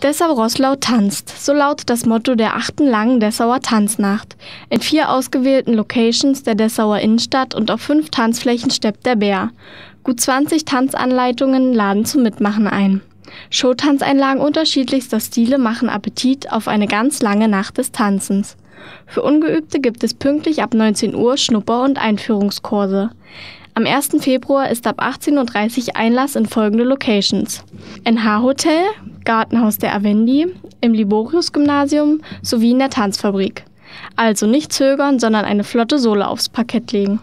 Dessau Rosslau tanzt, so lautet das Motto der achten langen Dessauer Tanznacht. In vier ausgewählten Locations der Dessauer Innenstadt und auf fünf Tanzflächen steppt der Bär. Gut 20 Tanzanleitungen laden zum Mitmachen ein. Showtanzeinlagen unterschiedlichster Stile machen Appetit auf eine ganz lange Nacht des Tanzens. Für Ungeübte gibt es pünktlich ab 19 Uhr Schnupper- und Einführungskurse. Am 1. Februar ist ab 18.30 Uhr Einlass in folgende Locations. NH Hotel, Gartenhaus der Avendi, im Liborius-Gymnasium sowie in der Tanzfabrik. Also nicht zögern, sondern eine flotte Sohle aufs Parkett legen.